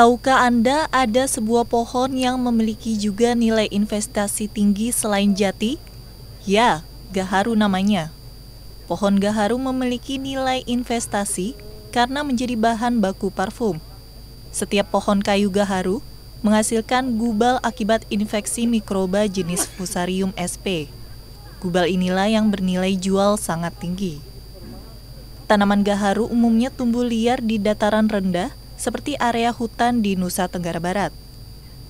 Tahukah Anda ada sebuah pohon yang memiliki juga nilai investasi tinggi selain jati? Ya, gaharu namanya. Pohon gaharu memiliki nilai investasi karena menjadi bahan baku parfum. Setiap pohon kayu gaharu menghasilkan gubal akibat infeksi mikroba jenis Fusarium sp. Gubal inilah yang bernilai jual sangat tinggi. Tanaman gaharu umumnya tumbuh liar di dataran rendah seperti area hutan di Nusa Tenggara Barat.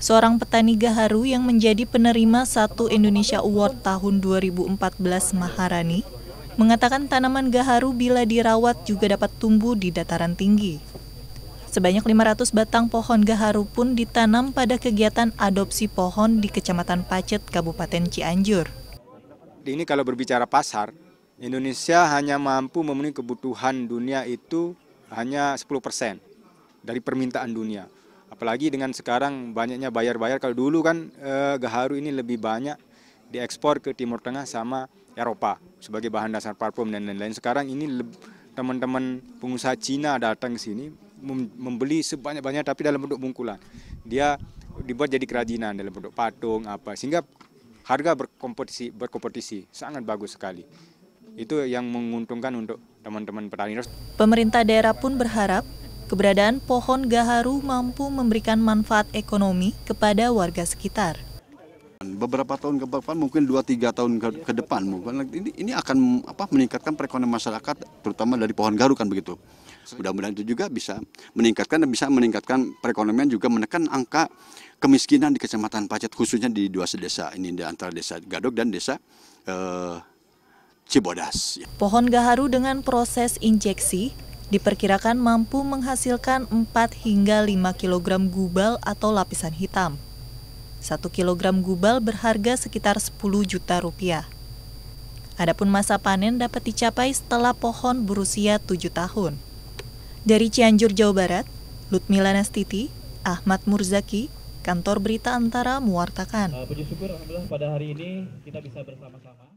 Seorang petani Gaharu yang menjadi penerima satu Indonesia Award tahun 2014 Maharani mengatakan tanaman Gaharu bila dirawat juga dapat tumbuh di dataran tinggi. Sebanyak 500 batang pohon gaharu pun ditanam pada kegiatan adopsi pohon di Kecamatan Pacet, Kabupaten Cianjur. Ini kalau berbicara pasar, Indonesia hanya mampu memenuhi kebutuhan dunia itu hanya 10 persen dari permintaan dunia. Apalagi dengan sekarang banyaknya bayar-bayar. Kalau dulu kan eh, gaharu ini lebih banyak diekspor ke Timur Tengah sama Eropa sebagai bahan dasar parfum dan lain-lain. Sekarang ini teman-teman pengusaha Cina datang ke sini membeli sebanyak-banyak tapi dalam bentuk bungkulan. Dia dibuat jadi kerajinan dalam bentuk patung apa sehingga harga berkompetisi berkompetisi sangat bagus sekali. Itu yang menguntungkan untuk teman-teman petani. Pemerintah daerah pun berharap Keberadaan pohon gaharu mampu memberikan manfaat ekonomi kepada warga sekitar. Beberapa tahun ke depan, mungkin 2-3 tahun ke, depan, mungkin ini, ini akan apa meningkatkan perekonomian masyarakat, terutama dari pohon gaharu kan begitu. Mudah-mudahan itu juga bisa meningkatkan dan bisa meningkatkan perekonomian juga menekan angka kemiskinan di Kecamatan Pacet khususnya di dua desa ini di antara desa Gadok dan desa eh, Cibodas. Pohon gaharu dengan proses injeksi diperkirakan mampu menghasilkan 4 hingga 5 kg gubal atau lapisan hitam. 1 kg gubal berharga sekitar 10 juta rupiah. Adapun masa panen dapat dicapai setelah pohon berusia 7 tahun. Dari Cianjur, Jawa Barat, Lutmila Nastiti, Ahmad Murzaki, Kantor Berita Antara mewartakan. Eh, puji syukur alhamdulillah pada hari ini kita bisa bersama-sama.